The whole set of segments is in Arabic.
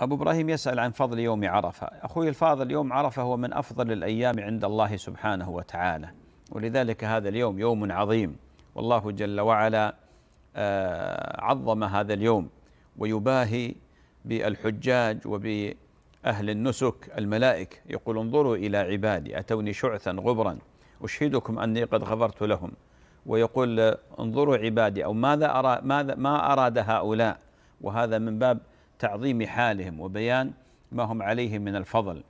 أبو إبراهيم يسأل عن فضل يوم عرفة أخوي الفاضل يوم عرفة هو من أفضل الأيام عند الله سبحانه وتعالى ولذلك هذا اليوم يوم عظيم والله جل وعلا آه، عظم هذا اليوم ويباهي بالحجاج وبأهل النسك الملائك يقول انظروا إلى عبادي أتوني شعثا غبرا أشهدكم أني قد غفرت لهم ويقول انظروا عبادي أو ماذا أرى ماذا ما أراد هؤلاء وهذا من باب تعظيم حالهم وبيان ما هم عليه من الفضل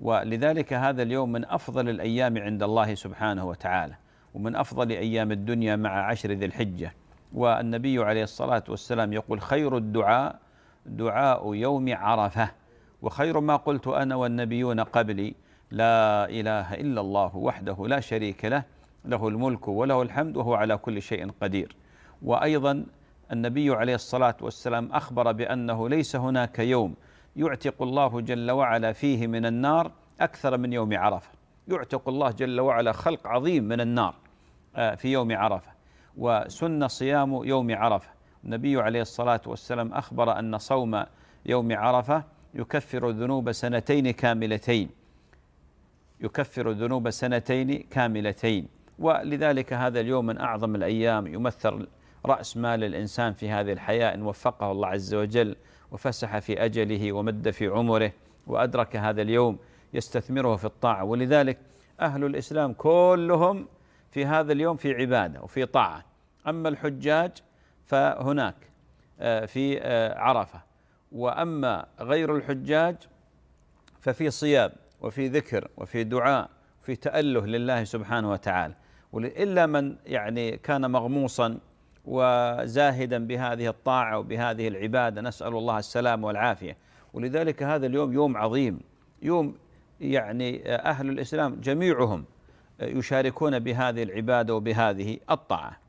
ولذلك هذا اليوم من افضل الايام عند الله سبحانه وتعالى ومن افضل ايام الدنيا مع عشر ذي الحجه والنبي عليه الصلاه والسلام يقول خير الدعاء دعاء يوم عرفه وخير ما قلت انا والنبيون قبلي لا اله الا الله وحده لا شريك له له الملك وله الحمد وهو على كل شيء قدير وايضا النبي عليه الصلاه والسلام اخبر بانه ليس هناك يوم يعتق الله جل وعلا فيه من النار اكثر من يوم عرفه يعتق الله جل وعلا خلق عظيم من النار آه، في يوم عرفه وسن صيام يوم عرفه النبي عليه الصلاه والسلام اخبر ان صوم يوم عرفه يكفر الذنوب سنتين كاملتين يكفر الذنوب سنتين كاملتين ولذلك هذا اليوم من اعظم الايام يمثل رأس مال الإنسان في هذه الحياة إن وفقه الله عز وجل وفسح في أجله ومد في عمره وأدرك هذا اليوم يستثمره في الطاعة ولذلك أهل الإسلام كلهم في هذا اليوم في عبادة وفي طاعة أما الحجاج فهناك آه، في آه، عرفة وأما غير الحجاج ففي صيام وفي ذكر وفي دعاء في تأله لله سبحانه وتعالى إلا من يعني كان مغموصا وزاهدا بهذه الطاعة وبهذه العبادة نسأل الله السلام والعافية ولذلك هذا اليوم يوم عظيم يوم يعني أهل الإسلام جميعهم يشاركون بهذه العبادة وبهذه الطاعة